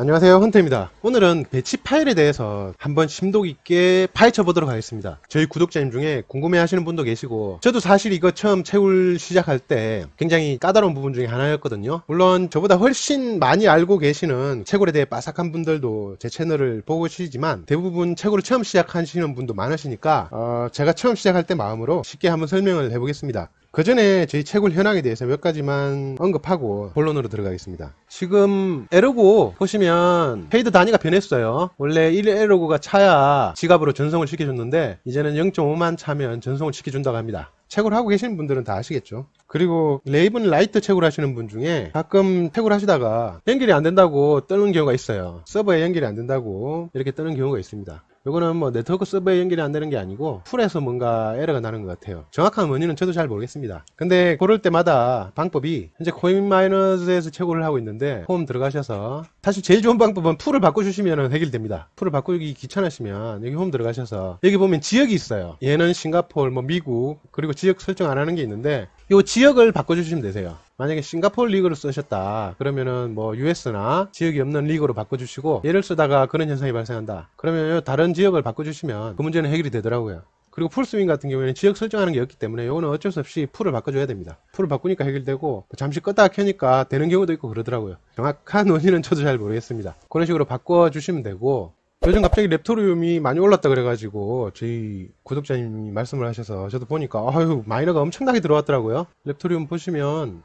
안녕하세요 헌터입니다 오늘은 배치 파일에 대해서 한번 심도 깊게 파헤쳐 보도록 하겠습니다 저희 구독자님 중에 궁금해 하시는 분도 계시고 저도 사실 이거 처음 채굴 시작할 때 굉장히 까다로운 부분 중에 하나였거든요 물론 저보다 훨씬 많이 알고 계시는 채굴에 대해 빠삭한 분들도 제 채널을 보고 계시지만 대부분 채굴을 처음 시작하시는 분도 많으시니까 어 제가 처음 시작할 때 마음으로 쉽게 한번 설명을 해보겠습니다 그 전에 저희 채굴 현황에 대해서 몇 가지만 언급하고 본론으로 들어가겠습니다. 지금 에러고 보시면 페이드 단위가 변했어요. 원래 1에러고가 차야 지갑으로 전송을 시켜줬는데 이제는 0.5만 차면 전송을 시켜준다고 합니다. 채굴하고 계시는 분들은 다 아시겠죠. 그리고 레이븐 라이트 채굴하시는 분 중에 가끔 채굴하시다가 연결이 안 된다고 뜨는 경우가 있어요. 서버에 연결이 안 된다고 이렇게 뜨는 경우가 있습니다. 이거는 뭐 네트워크 서버에 연결이 안 되는 게 아니고 풀에서 뭔가 에러가 나는 것 같아요. 정확한 원인은 저도 잘 모르겠습니다. 근데 고를 때마다 방법이 현재 코인마이너스에서 최고를 하고 있는데 홈 들어가셔서 사실 제일 좋은 방법은 풀을 바꿔주시면 해결됩니다. 풀을 바꾸기 귀찮으시면 여기 홈 들어가셔서 여기 보면 지역이 있어요. 얘는 싱가폴, 뭐 미국 그리고 지역 설정 안 하는 게 있는데 요 지역을 바꿔주시면 되세요. 만약에 싱가포르 리그로 쓰셨다 그러면은 뭐 US나 지역이 없는 리그로 바꿔주시고 얘를 쓰다가 그런 현상이 발생한다 그러면 다른 지역을 바꿔주시면 그 문제는 해결이 되더라고요 그리고 풀스윙 같은 경우에는 지역 설정하는 게 없기 때문에 이거는 어쩔 수 없이 풀을 바꿔줘야 됩니다 풀을 바꾸니까 해결되고 잠시 껐다 켜니까 되는 경우도 있고 그러더라고요 정확한 원인은 저도 잘 모르겠습니다 그런 식으로 바꿔주시면 되고 요즘 갑자기 랩토리움이 많이 올랐다 그래가지고 저희 구독자님이 말씀을 하셔서 저도 보니까 아유 마이너가 엄청나게 들어왔더라고요 랩토리움 보시면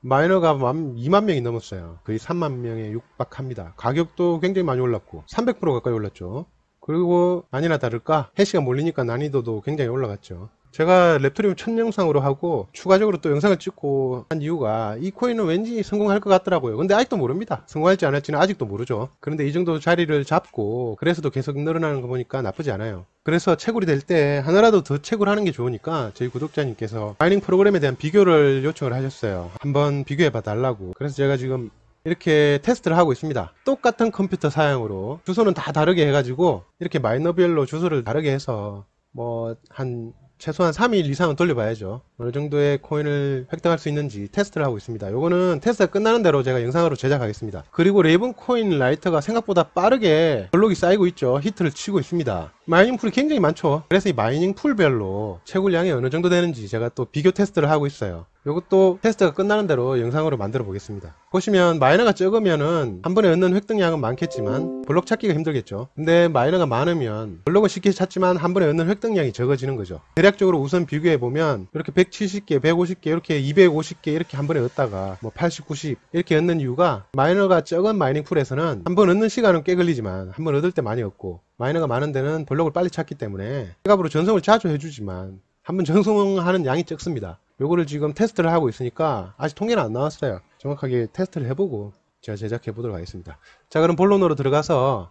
마이너가 2만 명이 넘었어요 거의 3만 명에 육박합니다 가격도 굉장히 많이 올랐고 300% 가까이 올랐죠 그리고 아니나 다를까 해시가 몰리니까 난이도도 굉장히 올라갔죠 제가 랩토리움 첫 영상으로 하고 추가적으로 또 영상을 찍고 한 이유가 이 코인은 왠지 성공할 것 같더라고요 근데 아직도 모릅니다 성공할지 안 할지는 아직도 모르죠 그런데 이 정도 자리를 잡고 그래서도 계속 늘어나는 거 보니까 나쁘지 않아요 그래서 채굴이 될 때 하나라도 더 채굴하는 게 좋으니까 저희 구독자님께서 마이닝 프로그램에 대한 비교를 요청을 하셨어요 한번 비교해 봐 달라고 그래서 제가 지금 이렇게 테스트를 하고 있습니다 똑같은 컴퓨터 사양으로 주소는 다 다르게 해가지고 이렇게 마이너별로 주소를 다르게 해서 뭐한 최소한 3일 이상은 돌려봐야죠 어느 정도의 코인을 획득할 수 있는지 테스트를 하고 있습니다 요거는 테스트가 끝나는 대로 제가 영상으로 제작하겠습니다 그리고 레이븐 코인 라이터가 생각보다 빠르게 블록이 쌓이고 있죠 히트를 치고 있습니다 마이닝 풀이 굉장히 많죠 그래서 이 마이닝 풀별로 채굴량이 어느 정도 되는지 제가 또 비교 테스트를 하고 있어요 이것도 테스트가 끝나는 대로 영상으로 만들어 보겠습니다 보시면 마이너가 적으면은 한 번에 얻는 획득량은 많겠지만 블록 찾기가 힘들겠죠 근데 마이너가 많으면 블록은 쉽게 찾지만 한 번에 얻는 획득량이 적어지는 거죠 대략적으로 우선 비교해 보면 이렇게 170개 150개 이렇게 250개 이렇게 한 번에 얻다가 뭐80 90 이렇게 얻는 이유가 마이너가 적은 마이닝 풀에서는 한 번 얻는 시간은 꽤 걸리지만 한 번 얻을 때 많이 얻고 마이너가 많은 데는 블록을 빨리 찾기 때문에 시각으로 전송을 자주 해주지만 한 번 전송하는 양이 적습니다 요거를 지금 테스트를 하고 있으니까 아직 통계는 안 나왔어요 정확하게 테스트를 해보고 제가 제작해 보도록 하겠습니다 자 그럼 본론으로 들어가서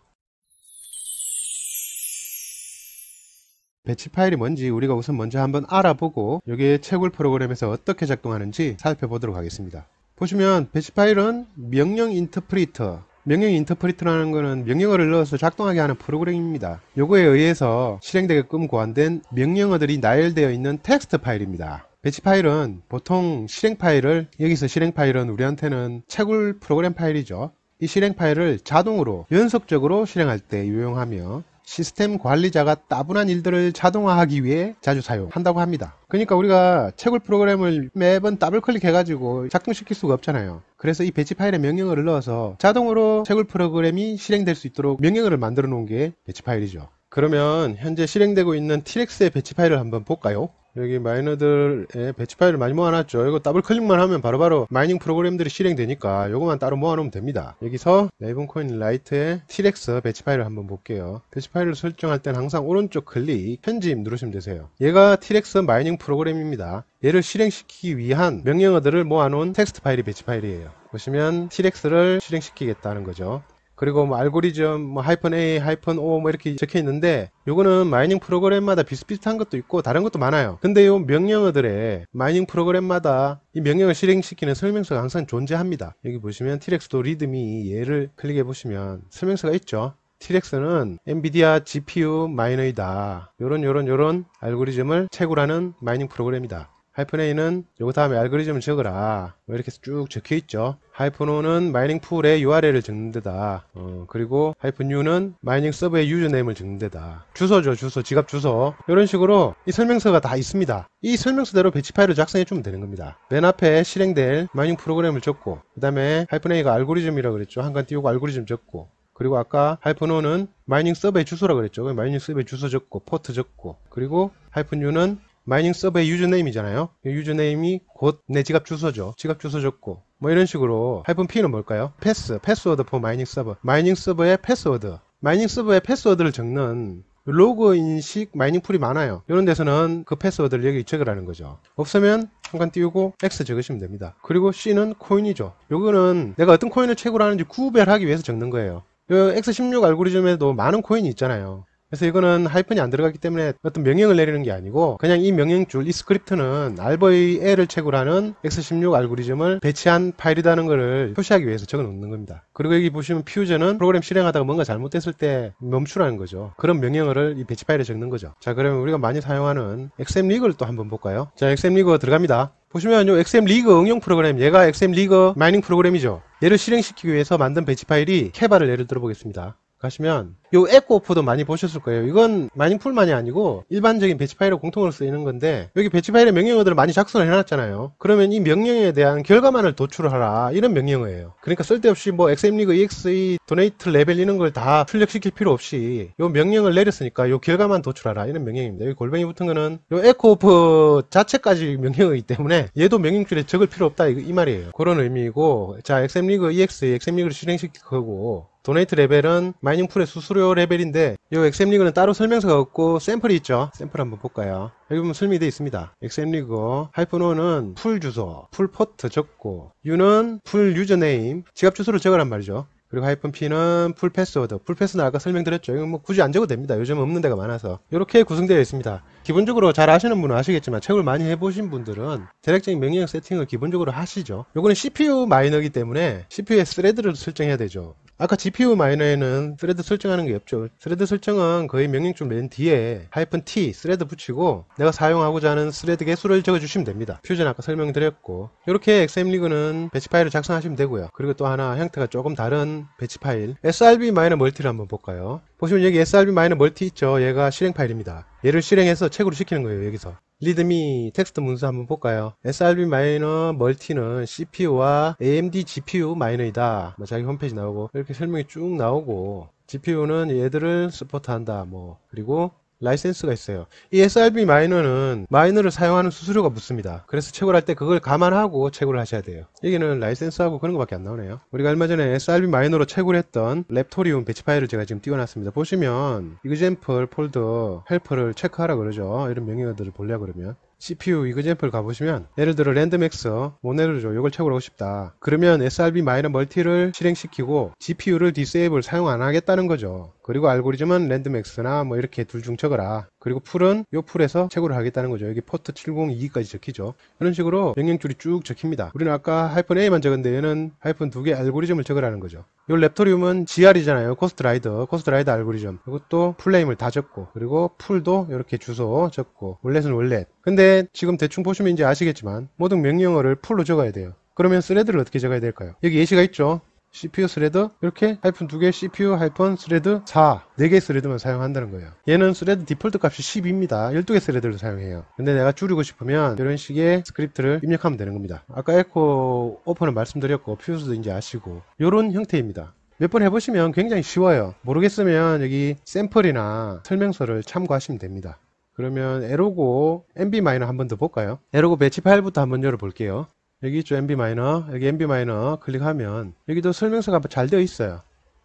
배치 파일이 뭔지 우리가 우선 먼저 한번 알아보고 여기에 채굴 프로그램에서 어떻게 작동하는지 살펴보도록 하겠습니다 보시면 배치 파일은 명령 인터프리터 명령 인터프리터라는 것은 명령어를 넣어서 작동하게 하는 프로그램입니다. 요거에 의해서 실행되게끔 고안된 명령어들이 나열되어 있는 텍스트 파일입니다. 배치 파일은 보통 실행 파일을 여기서 실행 파일은 우리한테는 채굴 프로그램 파일이죠. 이 실행 파일을 자동으로 연속적으로 실행할 때 유용하며 시스템 관리자가 따분한 일들을 자동화하기 위해 자주 사용한다고 합니다. 그러니까 우리가 채굴 프로그램을 매번 더블 클릭해가지고 작동시킬 수가 없잖아요. 그래서 이 배치 파일에 명령어를 넣어서 자동으로 채굴 프로그램이 실행될 수 있도록 명령어를 만들어 놓은 게 배치 파일이죠. 그러면 현재 실행되고 있는 t x 의 배치 파일을 한번 볼까요? 여기 마이너들의 배치 파일을 많이 모아놨죠 이거 더블 클릭만 하면 바로바로 바로 마이닝 프로그램들이 실행되니까 이거만 따로 모아놓으면 됩니다 여기서 네이븐코인 라이트의 TREX 배치 파일을 한번 볼게요 배치 파일을 설정할 땐 항상 오른쪽 클릭 편집 누르시면 되세요 얘가 TREX 마이닝 프로그램입니다 얘를 실행시키기 위한 명령어들을 모아놓은 텍스트 파일이 배치 파일이에요 보시면 t r x 를 실행시키겠다는 거죠 그리고 뭐 알고리즘 뭐 하이픈 A, 하이픈 O 뭐 이렇게 적혀 있는데 요거는 마이닝 프로그램마다 비슷비슷한 것도 있고 다른 것도 많아요. 근데 요 명령어들의 마이닝 프로그램마다 이 명령을 실행시키는 설명서가 항상 존재합니다. 여기 보시면 TRX도 e 리듬이 얘를 클릭해 보시면 설명서가 있죠. TRX는 e 엔비디아 GPU 마이너이다. 요런 요런 요런 알고리즘을 채굴하는 마이닝 프로그램이다. 하이픈 A는 요거 다음에 알고리즘을 적으라 뭐 이렇게 쭉 적혀 있죠 하이픈 O는 마이닝 풀의 URL을 적는 데다 어, 그리고 하이픈 U는 마이닝 서버의 유저네임을 적는 데다 주소죠 주소 지갑 주소 이런 식으로 이 설명서가 다 있습니다 이 설명서대로 배치 파일을 작성해 주면 되는 겁니다 맨 앞에 실행될 마이닝 프로그램을 적고 그 다음에 하이픈 A가 알고리즘이라고 그랬죠 한 칸 띄우고 알고리즘 적고 그리고 아까 하이픈 O는 마이닝 서버의 주소라고 그랬죠. 마이닝 서버의 주소 적고 포트 적고 그리고 하이픈 U는 마이닝 서버의 유저네임이잖아요. 유저네임이 곧 내 지갑 주소죠. 지갑 주소 적고 뭐 이런 식으로 하이픈 P는 뭘까요? 패스, 패스워드 포 마이닝 서버, 마이닝 서버의 패스워드, 마이닝 서버의 패스워드를 적는 로그인식 마이닝 풀이 많아요. 이런 데서는 그 패스워드를 여기 이력을 하는 거죠. 없으면 한 칸 띄우고 X 적으시면 됩니다. 그리고 C는 코인이죠. 요거는 내가 어떤 코인을 채굴 하는지 구별하기 위해서 적는 거예요. X16 알고리즘에도 많은 코인이 있잖아요. 그래서 이거는 하이픈이 안 들어갔기 때문에 어떤 명령을 내리는 게 아니고 그냥 이 명령줄 이 스크립트는 알버의 L을 채굴하는 X16 알고리즘을 배치한 파일이라는 것을 표시하기 위해서 적어 놓는 겁니다. 그리고 여기 보시면 퓨즈는 프로그램 실행하다가 뭔가 잘못됐을 때 멈추라는 거죠. 그런 명령어를 이 배치 파일에 적는 거죠. 자 그러면 우리가 많이 사용하는 XM 리그를 또 한번 볼까요? 자 XM 리그 들어갑니다. 보시면 요 XM 리그 응용 프로그램 얘가 XM 리그 마이닝 프로그램이죠. 얘를 실행시키기 위해서 만든 배치 파일이 케바를 예를 들어 보겠습니다. 가시면 요 에코오프도 많이 보셨을 거예요. 이건 마이닝풀만이 아니고 일반적인 배치 파일로 공통으로 쓰이는 건데 여기 배치 파일에 명령어들을 많이 작성을 해놨잖아요. 그러면 이명령에 대한 결과만을 도출하라 이런 명령어예요. 그러니까 쓸데없이 뭐 XM리그 EXE 도네이트 레벨 이런 걸 다 출력시킬 필요 없이 요 명령을 내렸으니까 요 결과만 도출하라 이런 명령입니다. 여기 골뱅이 붙은 거는 요 에코오프 자체까지 명령어이기 때문에 얘도 명령줄에 적을 필요 없다 이, 이 말이에요. 그런 의미이고 자 XM리그 EXE XM리그를 실행시킬 거고 도네이트 레벨은 마이닝 풀의 수수료 레벨인데 이 x m 리그는 따로 설명서가 없고 샘플이 있죠 샘플 한번 볼까요 여기 보면 설명되어 있습니다 x m 리그 하이픈 오는 풀 주소 풀 포트 적고 u 는풀 유저네임 지갑 주소를 적으란 말이죠 그리고 하이픈 P는 풀 패스워드. 풀 패스는 아까 설명드렸죠. 이건 뭐 굳이 안 적어도 됩니다. 요즘 없는 데가 많아서. 이렇게 구성되어 있습니다. 기본적으로 잘 아시는 분은 아시겠지만 책을 많이 해보신 분들은 대략적인 명령 세팅을 기본적으로 하시죠. 요거는 CPU 마이너이기 때문에 CPU의 스레드를 설정해야 되죠. 아까 GPU 마이너에는 스레드 설정하는 게 없죠. 스레드 설정은 거의 명령줄 맨 뒤에 하이픈 T 스레드 붙이고 내가 사용하고자 하는 스레드 개수를 적어주시면 됩니다. 퓨전 아까 설명드렸고 이렇게 XM리그는 배치 파일을 작성하시면 되고요. 그리고 또 하나 형태가 조금 다른 배치 파일 SRB 마이너 멀티를 한번 볼까요 보시면 여기 SRB 마이너 멀티 있죠 얘가 실행 파일입니다 얘를 실행해서 책으로 시키는 거예요 여기서 리드미 텍스트 문서 한번 볼까요 SRB 마이너 멀티는 CPU와 AMD GPU 마이너이다 뭐 자기 홈페이지 나오고 이렇게 설명이 쭉 나오고 GPU는 얘들을 스포트한다 뭐 그리고 라이센스가 있어요. 이 SRB 마이너는 마이너를 사용하는 수수료가 붙습니다. 그래서 채굴 할때 그걸 감안하고 채굴을 하셔야 돼요. 여기는 라이센스하고 그런 거밖에 안 나오네요. 우리가 얼마 전에 SRB 마이너로 채굴했던 랩토리움 배치 파일을 제가 지금 띄워놨습니다. 보시면 example 폴더 헬퍼를 체크하라 그러죠. 이런 명령어들을 보려 그러면 CPU 이그젠플 가보시면 예를 들어 랜드맥스 모네르죠 이걸 채굴하고 싶다 그러면 SRB 마이너 멀티를 실행시키고 GPU를 디세이블 사용 안 하겠다는 거죠 그리고 알고리즘은 랜드맥스나 뭐 이렇게 둘 중 적어라. 그리고 풀은 요 풀에서 채굴을 하겠다는 거죠. 여기 포트 702까지 적히죠. 이런 식으로 명령줄이쭉 적힙니다. 우리는 아까 하이픈 A만 적은데 얘는 하이픈 두 개 알고리즘을 적으라는 거죠. 요 랩토리움은 GR이잖아요. 코스트 라이더, 코스트 라이더 알고리즘. 이것도 플레임을 다 적고 그리고 풀도 이렇게 주소 적고 원래는 원래. 근데 지금 대충 보시면 이제 아시겠지만 모든 명령어를 풀로 적어야 돼요. 그러면 스레드를 어떻게 적어야 될까요? 여기 예시가 있죠. CPU 스레드 이렇게 하이픈 2개 CPU 하이픈 스레드 4 4개 스레드만 사용한다는 거예요 얘는 스레드 디폴트 값이 10입니다 12개 스레드를 사용해요 근데 내가 줄이고 싶으면 이런 식의 스크립트를 입력하면 되는 겁니다 아까 에코 오퍼는 말씀드렸고 퓨즈도 이제 아시고 이런 형태입니다 몇 번 해보시면 굉장히 쉬워요 모르겠으면 여기 샘플이나 설명서를 참고하시면 됩니다 그러면 에로고 mb 마이너 한 번 더 볼까요 에로고 배치 파일부터 한 번 열어볼게요 여기 있죠 MB 마이너 여기 MB 마이너 클릭하면 여기도 설명서가 잘 되어 있어요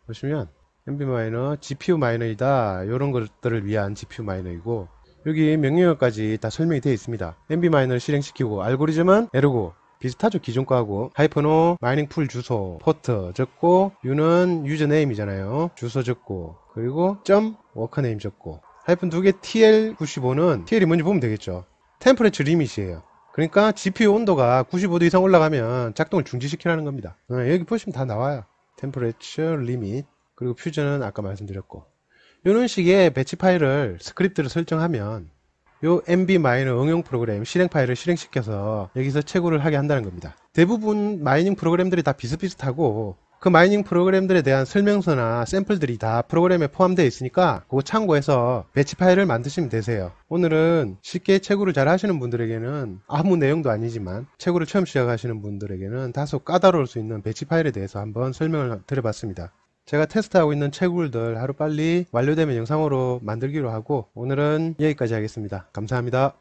보시면 MB 마이너 GPU 마이너이다 이런 것들을 위한 GPU 마이너이고 여기 명령어까지 다 설명이 되어 있습니다 MB 마이너를 실행시키고 알고리즘은 에르고 비슷하죠 기존 거하고 하이퍼노 마이닝 풀 주소 포트 적고 유는 유저네임이잖아요 주소 적고 그리고 점 워커네임 적고 하이픈 두 개 TL95는 TL이 뭔지 보면 되겠죠 템플릿처 리밋이에요 그러니까 GPU 온도가 95도 이상 올라가면 작동을 중지시키라는 겁니다. 어, 여기 보시면 다 나와요. Temperature Limit 그리고 퓨즈는 아까 말씀드렸고 이런 식의 배치 파일을 스크립트를 설정하면 요 MB 마이너 응용 프로그램 실행 파일을 실행시켜서 여기서 채굴을 하게 한다는 겁니다. 대부분 마이닝 프로그램들이 다 비슷비슷하고 그 마이닝 프로그램들에 대한 설명서나 샘플들이 다 프로그램에 포함되어 있으니까 그거 참고해서 배치 파일을 만드시면 되세요. 오늘은 쉽게 채굴을 잘 하시는 분들에게는 아무 내용도 아니지만 채굴을 처음 시작하시는 분들에게는 다소 까다로울 수 있는 배치 파일에 대해서 한번 설명을 드려봤습니다. 제가 테스트하고 있는 채굴들 하루빨리 완료되면 영상으로 만들기로 하고 오늘은 여기까지 하겠습니다. 감사합니다.